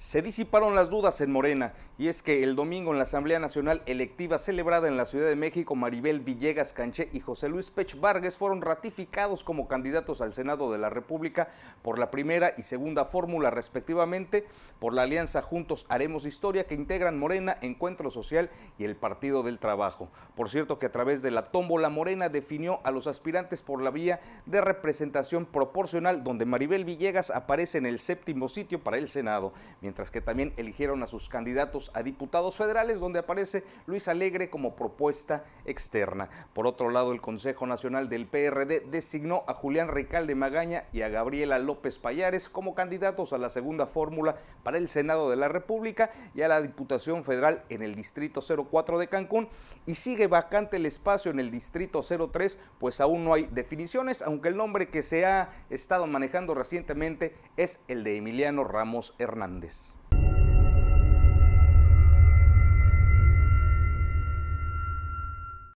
Se disiparon las dudas en Morena, y es que el domingo en la Asamblea Nacional Electiva celebrada en la Ciudad de México, Maribel Villegas Canché y José Luis Pech Vargas fueron ratificados como candidatos al Senado de la República por la primera y segunda fórmula respectivamente, por la alianza Juntos Haremos Historia que integran Morena, Encuentro Social y el Partido del Trabajo. Por cierto que a través de la tómbola Morena definió a los aspirantes por la vía de representación proporcional donde Maribel Villegas aparece en el séptimo sitio para el Senado mientras que también eligieron a sus candidatos a diputados federales, donde aparece Luis Alegre como propuesta externa. Por otro lado, el Consejo Nacional del PRD designó a Julián Ricalde Magaña y a Gabriela López Payares como candidatos a la segunda fórmula para el Senado de la República y a la Diputación Federal en el Distrito 04 de Cancún y sigue vacante el espacio en el Distrito 03, pues aún no hay definiciones, aunque el nombre que se ha estado manejando recientemente es el de Emiliano Ramos Hernández.